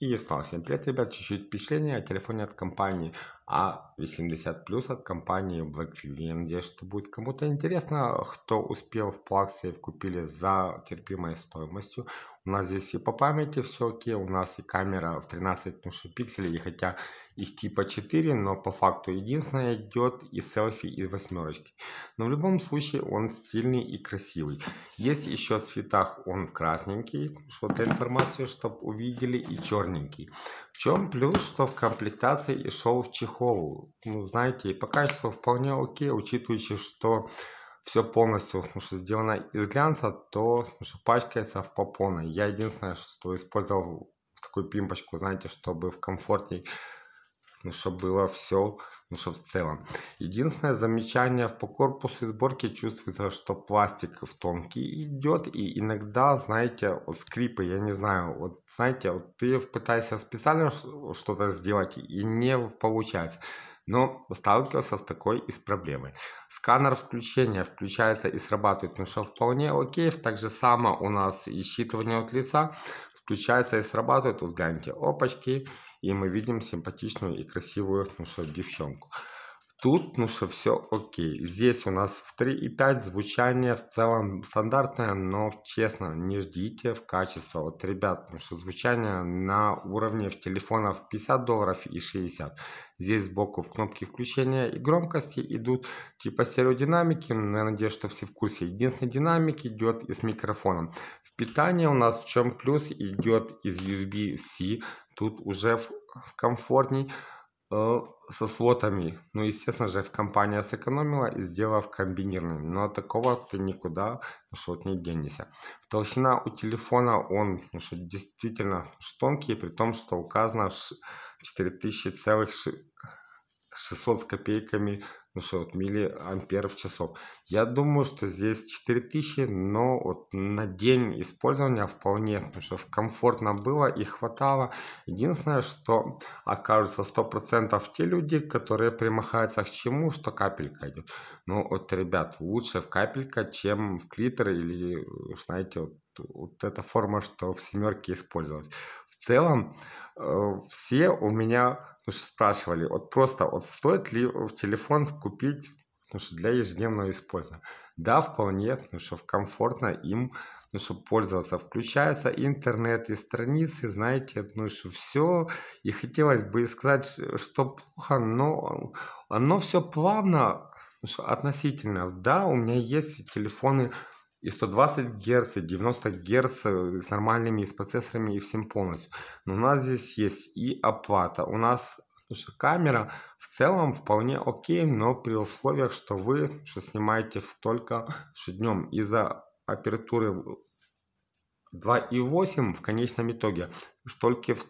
И снова всем привет, ребят, чуть-чуть впечатление о телефоне от компании а 80 плюс от компании Blackview. Я надеюсь, что будет кому-то интересно, кто успел в по акции купили за терпимой стоимостью. У нас здесь и по памяти все окей, у нас и камера в 13 ну, пикселей, и хотя их типа 4, но по факту единственное идет и селфи из восьмерочки. Но в любом случае он стильный и красивый. Есть еще в цветах он в красненький, что-то информацию, чтобы увидели, и черненький. В чем плюс, что в комплектации и шел в чехол Холл, ну, знаете, по качеству вполне окей, учитывая, что все полностью потому ну, что сделано из глянца, то ну, что пачкается в попоны. Я единственное, что использовал такую пимпочку, знаете, чтобы в комфортней ну, чтобы было все, ну, чтобы в целом. Единственное замечание по корпусу и сборке чувствуется, что пластик в тонкий идет, и иногда, знаете, вот скрипы, я не знаю, вот, знаете, вот ты пытаешься специально что-то сделать, и не получается но сталкивался с такой из проблемой. Сканер включения включается и срабатывает, ну что вполне окей. Так же само у нас и считывание от лица включается и срабатывает. Вот гляньте, опачки, и мы видим симпатичную и красивую, ну что, девчонку. Тут, ну что, все окей. Здесь у нас в 3.5 звучание в целом стандартное, но честно, не ждите в качестве. Вот, ребят, ну что, звучание на уровне в телефонов 50 долларов и 60. Здесь сбоку в кнопке включения и громкости идут типа стереодинамики. Ну, я надеюсь, что все в курсе. Единственный динамик идет и с микрофоном. В питании у нас в чем плюс идет из USB-C. Тут уже комфортней. Э, со слотами. Ну, естественно же, в компания сэкономила и сделала комбинированный. Но такого ты никуда ну, что, не денешься. Толщина у телефона, он ну, что, действительно тонкий, при том, что указано 4600 с копейками ну что, вот миллиамперов часов. Я думаю, что здесь 4000, но вот на день использования вполне, потому что комфортно было и хватало. Единственное, что окажутся 100% те люди, которые примахаются к чему, что капелька идет. Ну вот, ребят, лучше в капелька, чем в клитер или, знаете, вот, вот эта форма, что в семерке использовать. В целом, э, все у меня ну что спрашивали, вот просто вот стоит ли в телефон купить ну что для ежедневного использования. Да, вполне, ну что комфортно им ну, чтобы пользоваться. Включается интернет и страницы, знаете, ну, что все. И хотелось бы сказать, что плохо, но оно все плавно, ну, что относительно. Да, у меня есть телефоны, и 120 Гц, и 90 Гц э, с нормальными и с процессорами и всем полностью. Но у нас здесь есть и оплата. У нас Слушай, камера в целом вполне окей, но при условиях, что вы что снимаете только что днем из-за апертуры 2,8 в конечном итоге. Только в,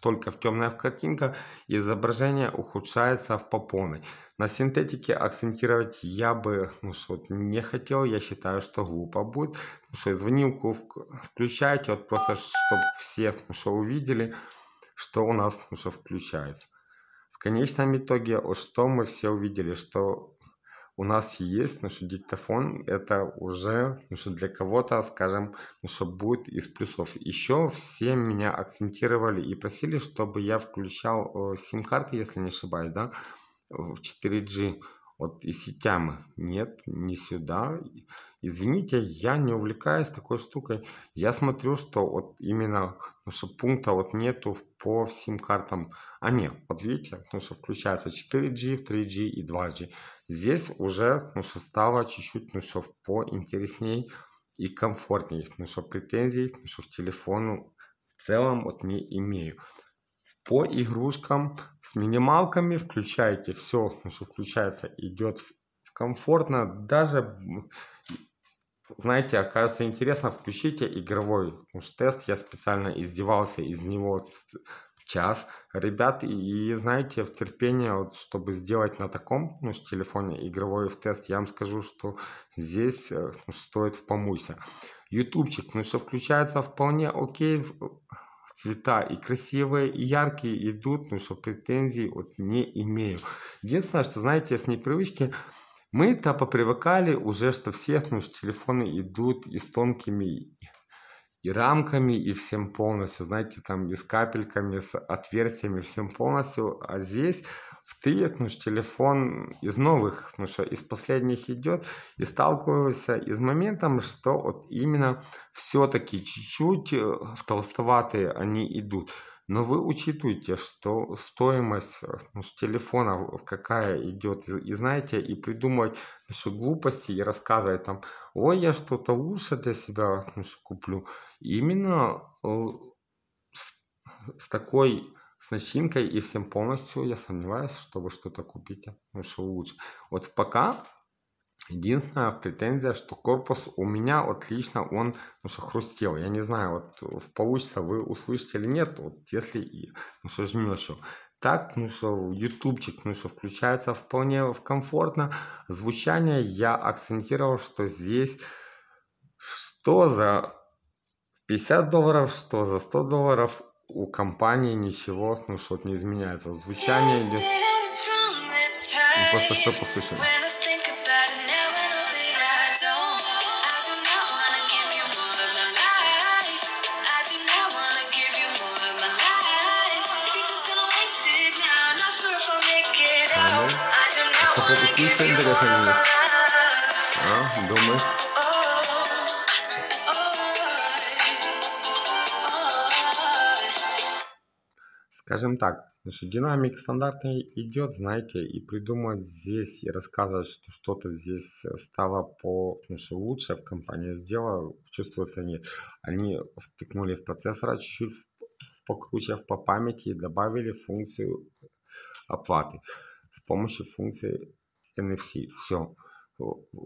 только в темная картинка изображение ухудшается в попоны На синтетике акцентировать я бы ну, что, не хотел. Я считаю, что глупо будет. Ну, что звонилку включайте, вот просто чтобы все ну, что увидели, что у нас ну, что включается. В конечном итоге, вот, что мы все увидели, что у нас есть, ну что диктофон это уже, ну что для кого-то, скажем, ну что будет из плюсов. Еще все меня акцентировали и просили, чтобы я включал э, сим-карты, если не ошибаюсь, да, в 4G вот и сетями. Нет, не сюда. Извините, я не увлекаюсь такой штукой. Я смотрю, что вот именно ну, что пункта вот нету по сим-картам. А нет, вот видите, ну, что включается 4G, 3G и 2G. Здесь уже, ну что, стало чуть-чуть, ну что, поинтересней и комфортней. Ну что, претензий, ну что, к телефону в целом вот не имею. По игрушкам с минималками включайте все, ну что включается, идет комфортно. Даже, знаете, окажется интересно, включите игровой ну, тест. Я специально издевался из него час ребят и, знаете, в терпение, вот, чтобы сделать на таком ну, телефоне игровой тест, я вам скажу, что здесь э, ну, стоит в помусе. Ютубчик, ну что включается вполне окей, цвета и красивые, и яркие идут, ну что претензий вот не имею. Единственное, что, знаете, с непривычки мы-то попривыкали уже, что все, ну, телефоны идут и с тонкими и рамками, и всем полностью, знаете, там и с капельками, с отверстиями, всем полностью. А здесь в ну, телефон из новых, ну что из последних идет, и сталкивался и с моментом, что вот именно все-таки чуть-чуть э, в толстоватые они идут. Но вы учитываете, что стоимость э, ну, телефонов какая идет, и, и знаете, и придумывать что глупости и рассказывать там, ой, я что-то лучше для себя ну, что куплю. именно э, с, с такой с начинкой и всем полностью я сомневаюсь, что вы что-то купите, ну, что лучше. Вот пока Единственная претензия, что корпус у меня отлично, он ну, что хрустел. Я не знаю, вот э, получится вы услышите или нет, вот если ну, что жмешь его. Так, ну что, ютубчик, ну что, включается вполне в комфортно. Звучание я акцентировал, что здесь что за 50 долларов, что за 100 долларов у компании ничего, ну что, не изменяется. Звучание идет... Ну, просто что послушаем. pouco 15 segundos daqui a А, думаю. Скажем так, что динамик стандартный идет, знаете, и придумать здесь и рассказывать, что что-то здесь стало по что лучше в компании сделала, чувствуется нет. Они втыкнули в процессора чуть-чуть покруче по памяти и добавили функцию оплаты с помощью функции NFC. Все.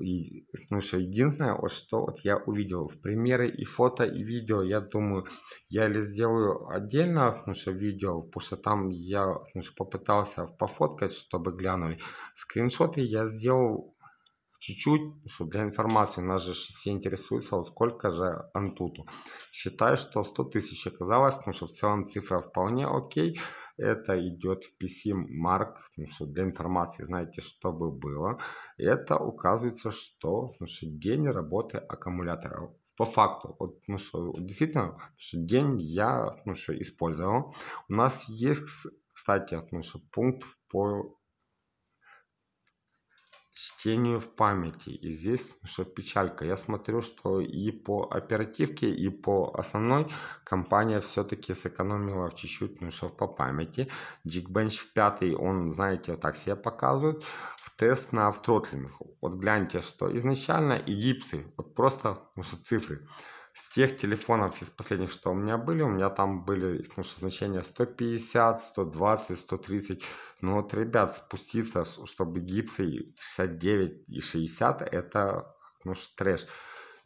И, ну что единственное, вот что вот я увидел в примеры и фото, и видео, я думаю, я или сделаю отдельно, ну что видео, потому что там я ну что попытался пофоткать, чтобы глянули. Скриншоты я сделал чуть-чуть, что для информации, нас же все интересуются, вот сколько же Антуту. Считаю, что 100 тысяч оказалось, потому что в целом цифра вполне окей. Это идет в PC Mark, потому что для информации, знаете, что бы было. Это указывается, что, потому что день работы аккумулятора по факту, вот, ну что, действительно, что день я ну что, использовал. У нас есть, кстати, ну что, пункт по чтению в памяти. И здесь ну что печалька. Я смотрю, что и по оперативке, и по основной компания все-таки сэкономила в чуть-чуть, ну что по памяти. Джикбенч в пятый, он, знаете, вот так себе показывает. В тест на автротлинг. Вот гляньте, что изначально и гипсы, вот просто ну, что цифры с тех телефонов из последних, что у меня были, у меня там были ну, что значения 150, 120, 130. Но вот, ребят, спуститься, чтобы гипсы 69 и 60, это ну, что трэш.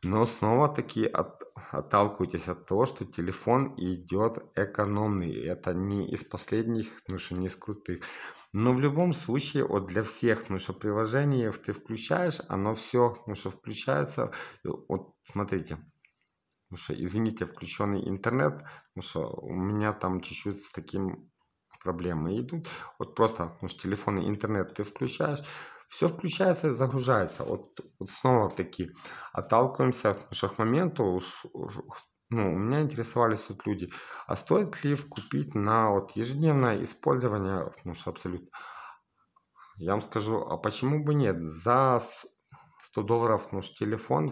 Но снова-таки от, отталкивайтесь от того, что телефон идет экономный. Это не из последних, ну что не из крутых. Но в любом случае, вот для всех, ну что приложение ты включаешь, оно все, ну что включается. Вот смотрите, Потому что, извините, включенный интернет, потому ну что у меня там чуть-чуть с таким проблемы идут. Вот просто, потому ну что телефон и интернет ты включаешь, все включается и загружается. Вот, вот снова такие. Отталкиваемся от наших моментов. уж, уж, ну, у меня интересовались вот люди, а стоит ли купить на вот ежедневное использование, ну, что абсолютно. Я вам скажу, а почему бы нет? За 100 долларов, потому что телефон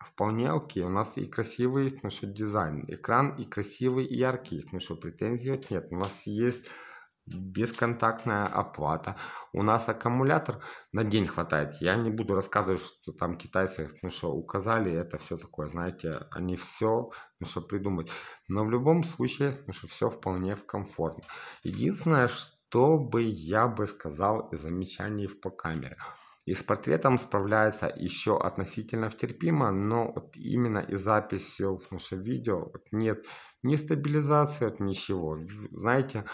вполне окей. У нас и красивый, потому что дизайн, экран и красивый, и яркий, потому что претензий нет. У нас есть бесконтактная оплата. У нас аккумулятор на день хватает. Я не буду рассказывать, что там китайцы ну, что указали, это все такое, знаете, они все, ну что придумать. Но в любом случае, ну что все вполне в комфортно. Единственное, что бы я бы сказал замечаний по камере – и с портретом справляется еще относительно терпимо, но вот именно и записью, потому что видео вот нет ни стабилизации, вот ничего. Знаете,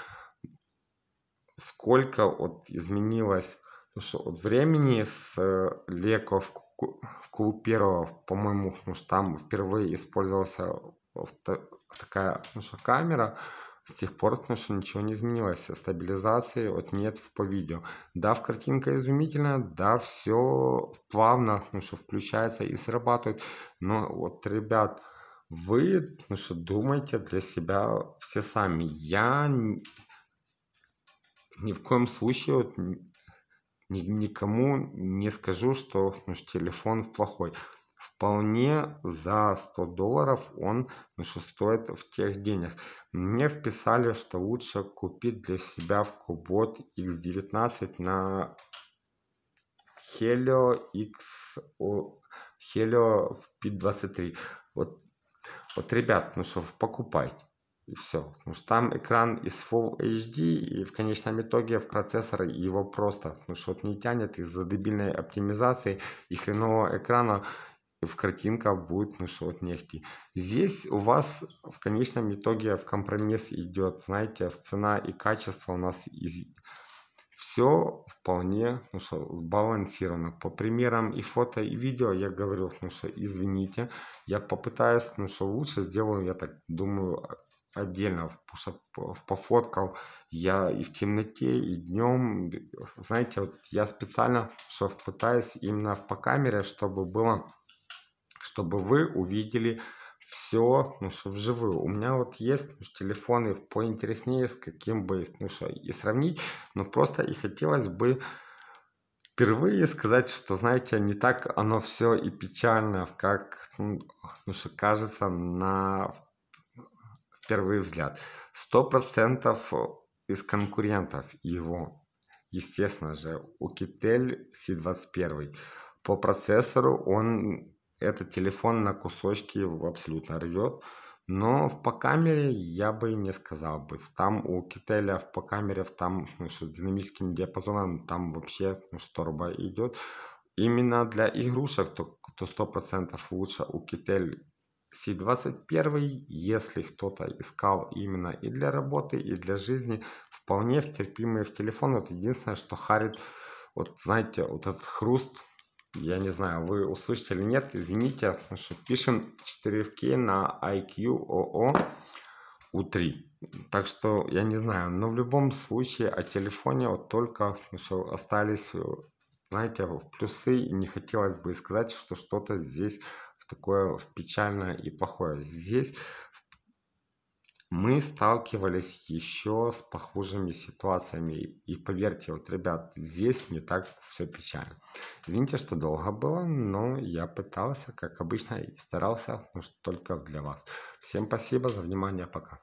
сколько вот изменилось потому что вот времени с э, Леко в, в первого, по-моему, потому там впервые использовался такая ну, что камера, с тех пор, конечно, ничего не изменилось. Стабилизации от нет в по видео. Да, в картинка изумительная, да, все плавно, ну что, включается и срабатывает. Но вот, ребят, вы, ну что, думайте для себя все сами. Я ни в коем случае вот, ни, никому не скажу, что ну, телефон плохой. Вполне за 100 долларов он стоит в тех денег. Мне вписали, что лучше купить для себя в Кубот X19 на Helio X Helio P23. Вот, вот ребят, ну что, покупайте. И все. Потому что там экран из Full HD, и в конечном итоге в процессор его просто, ну что, то не тянет из-за дебильной оптимизации и хренового экрана в картинка будет ну, шот нефти. Здесь у вас в конечном итоге в компромисс идет, знаете, в цена и качество у нас из... все вполне ну, что, сбалансировано. По примерам и фото, и видео я говорил, ну что, извините, я попытаюсь, ну что, лучше сделаю, я так думаю, отдельно, потому что пофоткал я и в темноте, и днем. Знаете, вот я специально, что пытаюсь именно по камере, чтобы было чтобы вы увидели все, ну что вживую. У меня вот есть ну, телефоны поинтереснее, с каким бы, ну что, и сравнить, но просто и хотелось бы впервые сказать, что, знаете, не так оно все и печально, как, ну, ну что кажется на первый взгляд. Сто процентов из конкурентов его, естественно же, у Укитель C21. По процессору он этот телефон на кусочки абсолютно рвет. Но в по камере я бы не сказал бы. Там у Кителя в по камере, там ну, что, с динамическим диапазоном, там вообще ну, шторба идет. Именно для игрушек то, то 100% лучше у Китель C21, если кто-то искал именно и для работы, и для жизни, вполне терпимые в телефон. Вот единственное, что харит, вот знаете, вот этот хруст я не знаю, вы услышите или нет, извините, потому что пишем 4К на IQOO U3. Так что я не знаю, но в любом случае о телефоне вот только что остались, знаете, в плюсы. И не хотелось бы сказать, что что-то здесь такое печальное и плохое. Здесь мы сталкивались еще с похожими ситуациями. И поверьте, вот, ребят, здесь не так все печально. Извините, что долго было, но я пытался, как обычно, и старался, ну, только для вас. Всем спасибо за внимание, пока.